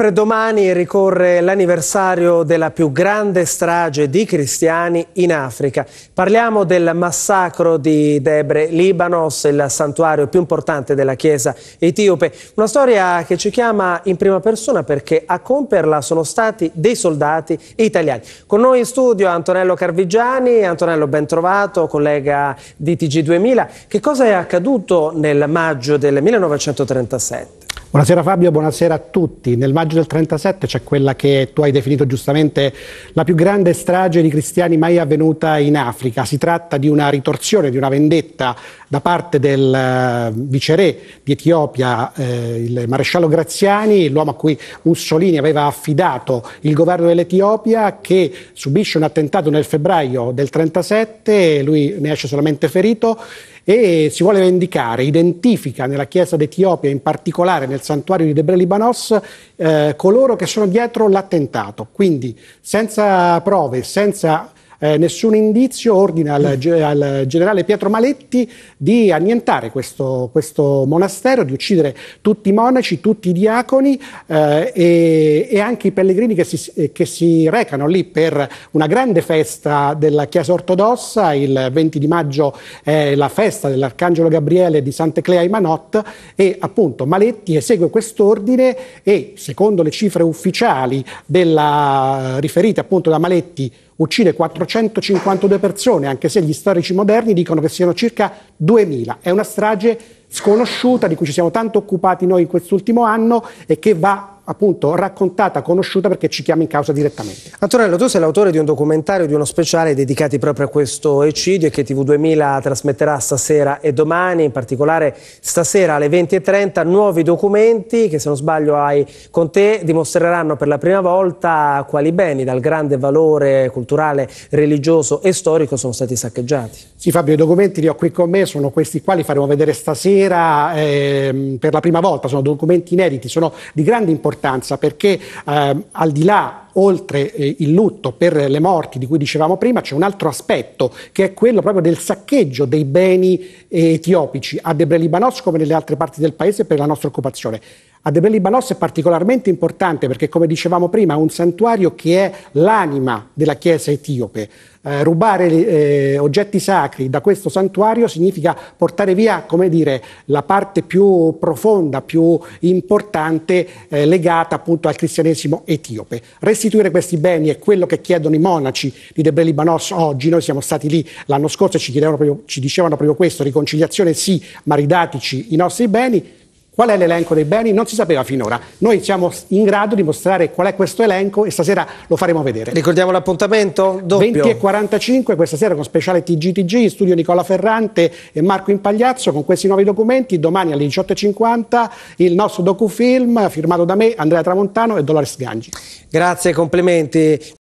Sempre domani ricorre l'anniversario della più grande strage di cristiani in Africa. Parliamo del massacro di Debre Libanos, il santuario più importante della chiesa etiope. Una storia che ci chiama in prima persona perché a comperla sono stati dei soldati italiani. Con noi in studio Antonello Carvigiani. Antonello, bentrovato, collega di TG2000. Che cosa è accaduto nel maggio del 1937? Buonasera Fabio, buonasera a tutti. Nel maggio del 1937 c'è quella che tu hai definito giustamente la più grande strage di cristiani mai avvenuta in Africa. Si tratta di una ritorsione, di una vendetta da parte del eh, viceré di Etiopia, eh, il maresciallo Graziani, l'uomo a cui Mussolini aveva affidato il governo dell'Etiopia, che subisce un attentato nel febbraio del 1937, lui ne esce solamente ferito e si vuole vendicare, identifica nella chiesa d'Etiopia, in particolare nel santuario di Debre Libanos, eh, coloro che sono dietro l'attentato. Quindi senza prove, senza eh, nessun indizio, ordina al, al, generale Pietro Maletti di annientare questo, questo, monastero, di uccidere tutti i monaci, tutti i diaconi eh, e, e, anche i pellegrini che si, eh, che si recano lì per una grande festa della Chiesa ortodossa. Il 20 di maggio è la festa dell'Arcangelo Gabriele di Santa Clea Imanot e appunto Maletti esegue quest'ordine e secondo le cifre ufficiali della, riferite appunto da Maletti uccide 452 persone, anche se gli storici moderni dicono che siano circa 2000. È una strage sconosciuta di cui ci siamo tanto occupati noi in quest'ultimo anno e che va appunto raccontata, conosciuta perché ci chiama in causa direttamente. Antonello, tu sei l'autore di un documentario, di uno speciale dedicati proprio a questo eccidio e che TV2000 trasmetterà stasera e domani, in particolare stasera alle 20.30, nuovi documenti che se non sbaglio hai con te, dimostreranno per la prima volta quali beni dal grande valore culturale, religioso e storico sono stati saccheggiati. Sì Fabio, i documenti li ho qui con me, sono questi qua, li faremo vedere stasera maniera eh, per la prima volta, sono documenti inediti, sono di grande importanza perché eh, al di là oltre eh, il lutto per le morti di cui dicevamo prima, c'è un altro aspetto che è quello proprio del saccheggio dei beni etiopici a Debre Libanos come nelle altre parti del paese per la nostra occupazione. A Debelli Libanos è particolarmente importante perché, come dicevamo prima, è un santuario che è l'anima della Chiesa etiope. Eh, rubare eh, oggetti sacri da questo santuario significa portare via, come dire, la parte più profonda, più importante eh, legata appunto al cristianesimo etiope. Restituire questi beni è quello che chiedono i monaci di Debre Libanos oggi. Noi siamo stati lì l'anno scorso e ci, proprio, ci dicevano proprio questo, riconciliazione sì, ma ridateci i nostri beni Qual è l'elenco dei beni? Non si sapeva finora. Noi siamo in grado di mostrare qual è questo elenco e stasera lo faremo vedere. Ricordiamo l'appuntamento? Doppio. 20.45 questa sera con speciale TGTG, studio Nicola Ferrante e Marco Impagliazzo con questi nuovi documenti. Domani alle 18.50 il nostro docufilm firmato da me, Andrea Tramontano e Dolores Gangi. Grazie, complimenti.